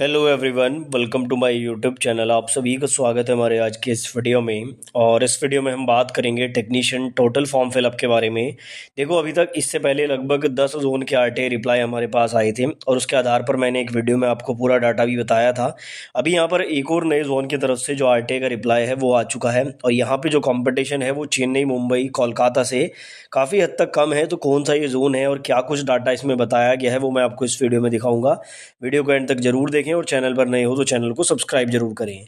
hello everyone welcome to my YouTube channel आप सभी का स्वागत है हमारे आज के इस वीडियो में और इस वीडियो में हम बात करेंगे टेक्नीशियन टोटल फॉर्म फिलअप के बारे में देखो अभी तक इससे पहले लगभग दस जोन के आटे रिप्लाई हमारे पास आए थे और उसके आधार पर मैंने एक वीडियो में आपको पूरा डाटा भी बताया था अभी यहाँ पर एक और नए जोन की तरफ से जो आर का रिप्लाई है वो आ चुका है और यहाँ पर जो कॉम्पिटिशन है वो चेन्नई मुंबई कोलकाता से काफ़ी हद तक कम है तो कौन सा ये जोन है और क्या कुछ डाटा इसमें बताया गया है वो मैं आपको इस वीडियो में दिखाऊँगा वीडियो को एंड तक जरूर देख देखें और चैनल पर नए हो तो चैनल को सब्सक्राइब जरूर करें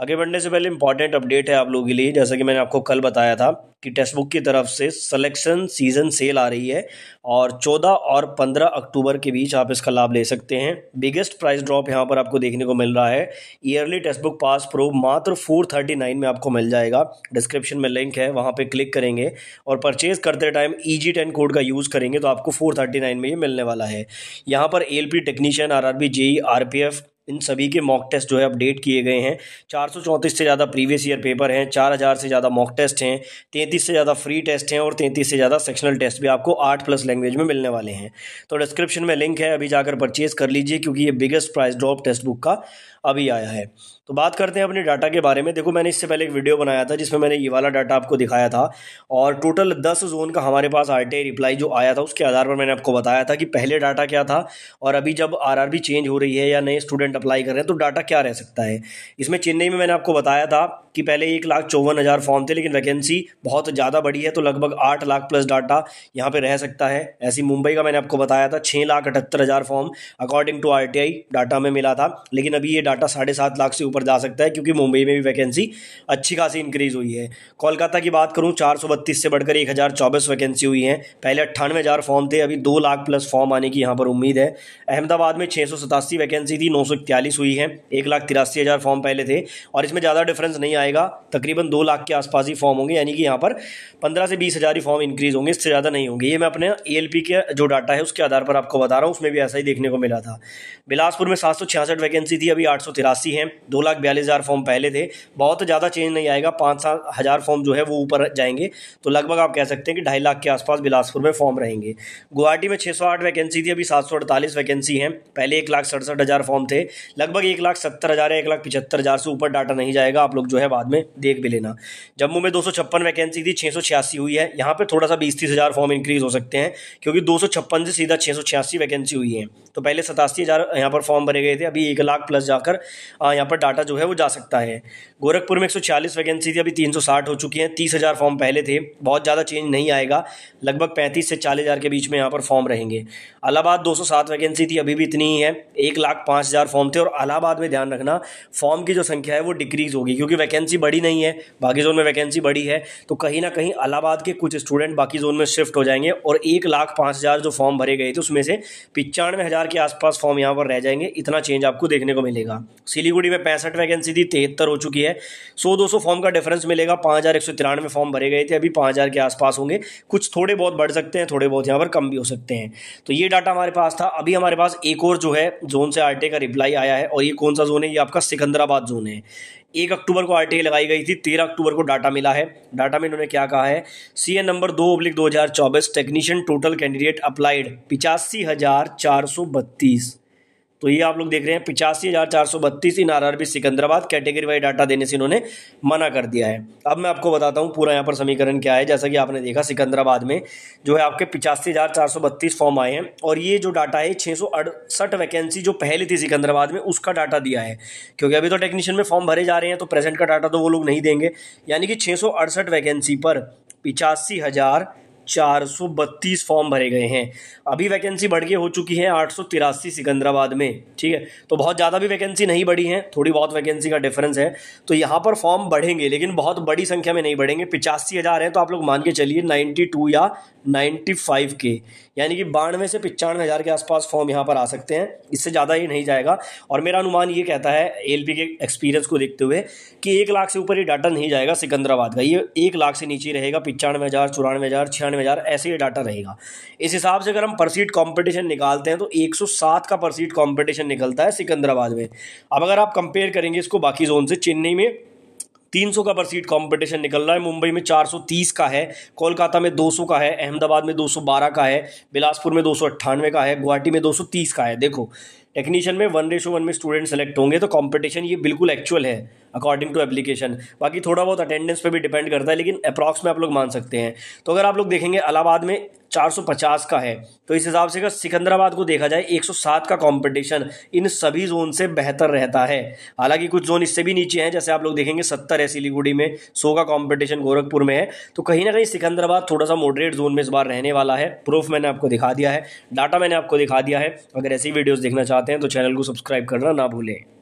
आगे बढ़ने से पहले इंपॉर्टेंट अपडेट है आप लोगों के लिए जैसा कि मैंने आपको कल बताया था कि टेक्स्ट बुक की तरफ से सिलेक्शन सीजन सेल आ रही है और 14 और 15 अक्टूबर के बीच आप इसका लाभ ले सकते हैं बिगेस्ट प्राइस ड्रॉप यहाँ पर आपको देखने को मिल रहा है yearly text book pass pro मात्र 439 में आपको मिल जाएगा डिस्क्रिप्शन में लिंक है वहाँ पर क्लिक करेंगे और परचेज करते time E G ten code का यूज़ करेंगे तो आपको फोर थर्टी नाइन में ये मिलने वाला है यहाँ पर A L P technician R R B J E R P F इन सभी के मॉक टेस्ट जो है अपडेट किए गए हैं चार से ज़्यादा प्रीवियस ईयर पेपर हैं चार हज़ार से ज़्यादा मॉक टेस्ट हैं तैंतीस से ज़्यादा फ्री टेस्ट हैं और तैंतीस से ज़्यादा सेक्शनल टेस्ट भी आपको आठ प्लस लैंग्वेज में मिलने वाले हैं तो डिस्क्रिप्शन में लिंक है अभी जाकर परचेज़ कर लीजिए क्योंकि ये biggest price drop test book का अभी आया है तो बात करते हैं अपने डाटा के बारे में देखो मैंने इससे पहले एक वीडियो बनाया था जिसमें मैंने ये वाला डाटा आपको दिखाया था और टोटल दस जोन का हमारे पास आर रिप्लाई जो आया था उसके आधार पर मैंने आपको बताया था कि पहले डाटा क्या था और अभी जब आर चेंज हो रही है या नए स्टूडेंट रिक्वायरमेंट अप्लाई कर रहे हैं तो डाटा क्या रह सकता है इसमें चेन्नई में मैंने आपको बताया था कि पहले एक लाख चौवन हज़ार फॉर्म थे लेकिन वैकेंसी बहुत ज़्यादा बड़ी है तो लगभग आठ लाख प्लस डाटा यहाँ पर रह सकता है ऐसी मुंबई का मैंने आपको बताया था छः लाख अठहत्तर हज़ार form according to our data में मिला था लेकिन अभी ये डाटा साढ़े सात लाख से ऊपर जा सकता है क्योंकि मुंबई में भी वैकेंसी अच्छी खासी इंक्रीज़ हुई है कोलकाता की बात करूँ चार से बढ़कर एक वैकेंसी हुई है पहले अट्ठानवे फॉर्म थे अभी दो लाख प्लस फॉर्म आने की यहाँ पर उम्मीद है अहमदाबाद में छः वैकेंसी थी नौ इकतालीस हुई है एक लाख तिरासी हज़ार फॉर्म पहले थे और इसमें ज़्यादा डिफरेंस नहीं आएगा तकरीबन दो लाख के आसपास ही फॉर्म होंगे यानी कि यहाँ पर पंद्रह से बीस हज़ार ही फॉर्म इंक्रीज़ होंगे इससे ज़्यादा नहीं होंगे ये मैं अपने ए के जो डाटा है उसके आधार पर आपको बता रहा हूँ उसमें भी ऐसा ही देखने को मिला था बिलासपुर में सात सौ छियासठ वैकेंसी थी अभी आठ सौ तिरासी है दो लाख बयालीस हज़ार फॉर्म पहले थे बहुत ज़्यादा चेंज नहीं आएगा पाँच सात हज़ार फॉर्म जो है वो ऊपर जाएंगे तो लगभग आप कह सकते हैं कि ढाई लाख के आसपास बिलासपुर में फॉर्म रहेंगे गुवाहाटी में छः सौ आठ वैकेंसी थी अभी सात सौ अड़तालीस वैकेंसी हैं पहले एक लाख सड़सठ हज़ार फॉर्म थे लगभग एक लाख सत्तर हज़ार या एक लाख पिछहत्तर हज़ार से ऊपर डाटा नहीं जाएगा आप लोग जो है बाद में देख भी लेना जम्मू में दो सौ वैकेंसी थी छः हुई है यहाँ पर थोड़ा सा बीस तीस हज़ार फॉर्म इंक्रीज़ हो सकते हैं क्योंकि दो से सीधा छः वैकेंसी हुई है तो पहले सतासी हज़ार यहाँ पर फॉर्म भरे गए थे अभी एक लाख प्लस जाकर यहाँ पर डाटा जो है वो जा सकता है गोरखपुर में एक वैकेंसी थी अभी तीन हो चुकी हैं तीस हज़ार फॉर्म पहले थे बहुत ज़्यादा चेंज नहीं आएगा लगभग पैंतीस से चालीस हज़ार के बीच में यहाँ पर फॉर्म रहेंगे सौ सात वैकेंसी थी अभी भी इतनी ही है एक लाख पाँच हज़ार फॉर्म फॉर्म थे और अलाहाबाद में ध्यान रखना फॉर्म की जो संख्या है वो डिक्रीज़ होगी क्योंकि वैकेंसी बड़ी नहीं है बाकी जोन में वैकेंसी बड़ी है तो कहीं ना कहीं अलाहाबाद के कुछ स्टूडेंट बाकी जोन में शिफ्ट हो जाएंगे और एक लाख पाँच हज़ार जो फॉर्म भरे गए थे उसमें से पिचानवे हज़ार के आसपास फॉर्म यहाँ पर रह जाएंगे इतना चेंज आपको देखने को मिलेगा सिलीगुड़ी में पैंसठ वैकेंसी थी तिहत्तर हो चुकी है सौ दो फॉर्म का डिफरेंस मिलेगा पाँच फॉर्म भरे गए थे अभी पाँच के आसपास होंगे कुछ थोड़े बहुत बढ़ सकते हैं थोड़े बहुत यहाँ पर कम भी हो सकते हैं तो ये डाटा हमारे पास था अभी हमारे पास एक और जो है जोन से आर का रिप्लाई आई आया है और ये कौन सा जोन है ये आपका सिकंदराबाद जोन है एक अक्टूबर को आरटीआई लगाई गई थी तेरह अक्टूबर को डाटा मिला है डाटा में इन्होंने क्या कहा है सी नंबर दो अब्लिक दो टेक्नीशियन टोटल कैंडिडेट अप्लाइड पिचासी हज़ार चार सौ बत्तीस तो ये आप लोग देख रहे हैं पिचासी हज़ार चार सौ बत्तीस in R R B Secunderabad category wise data देने से इन्होंने मना कर दिया है अब मैं आपको बताता हूँ पूरा यहाँ पर समीकरण क्या है जैसा कि आपने देखा सिकंदराबाद में जो है आपके पिचासी हज़ार चार सौ बत्तीस फॉर्म आए हैं और ये जो डाटा है छः सौ अड़सठ वैकेंसी जो पहले थी सिकंदराबाद में उसका डाटा दिया है क्योंकि अभी तो टेक्नीशियन में फॉर्म भरे जा रहे हैं तो प्रेजेंट का डाटा तो वो लोग नहीं देंगे यानी कि छः सौ अड़सठ वैकेंसी पर पिचासी हज़ार चार सौ बत्तीस फॉर्म भरे गए हैं अभी वैकेंसी बढ़ के हो चुकी है आठ सौ तिरासी सिकंदराबाद में ठीक है तो बहुत ज़्यादा भी वैकेंसी नहीं बढ़ी है थोड़ी बहुत वैकेंसी का डिफरेंस है तो यहाँ पर फॉर्म बढ़ेंगे लेकिन बहुत बड़ी संख्या में नहीं बढ़ेंगे पिचासी हज़ार हैं तो आप लोग मान के चलिए नाइन्टी टू या नाइन्टी फाइव के यानी कि बानवे से पचानवे हज़ार के आसपास फॉर्म यहाँ पर आ सकते हैं इससे ज़्यादा ही नहीं जाएगा और मेरा अनुमान ये कहता है एल के एक्सपीरियंस को देखते हुए कि एक लाख से ऊपर ये डाटा नहीं जाएगा सिकंदराबाद का ये एक लाख से नीचे रहेगा पचानवे हज़ार चौरानवे हज़ार छियानवे निन्यानवे हज़ार ऐसे ही डाटा रहेगा इस हिसाब से अगर हम पर सीट कॉम्पिटिशन निकालते हैं तो 107 का पर सीट कॉम्पिटिशन निकलता है सिकंदराबाद में अब अगर आप कंपेयर करेंगे इसको बाकी जोन से चेन्नई में 300 का पर कंपटीशन निकल रहा है मुंबई में 430 का है कोलकाता में 200 का है अहमदाबाद में 212 का है बिलासपुर में दो का है गुवाहाटी में 230 का है देखो टेक्नीशियन में वन रेशो वन में स्टूडेंट सेलेक्ट होंगे तो कंपटीशन ये बिल्कुल एक्चुअल है अकॉर्डिंग टू एप्लीकेशन बाकी थोड़ा बहुत अटेंडेंस पे भी डिपेंड करता है लेकिन अप्रॉक्स में आप लोग मान सकते हैं तो अगर आप लोग देखेंगे अलाहाबाद में 450 का है तो इस हिसाब से अगर सिकंदराबाद को देखा जाए 107 का कंपटीशन इन सभी जोन से बेहतर रहता है हालांकि कुछ जोन इससे भी नीचे हैं जैसे आप लोग देखेंगे 70 है सिलीगुड़ी में 100 का कंपटीशन गोरखपुर में है तो कहीं ना कहीं सिकंदराबाद थोड़ा सा मॉडरेट जोन में इस बार रहने वाला है प्रूफ मैंने आपको दिखा दिया है डाटा मैंने आपको दिखा दिया है अगर ऐसी वीडियोज़ देखना चाहते चाहते हैं तो चैनल को सब्सक्राइब करना ना भूलें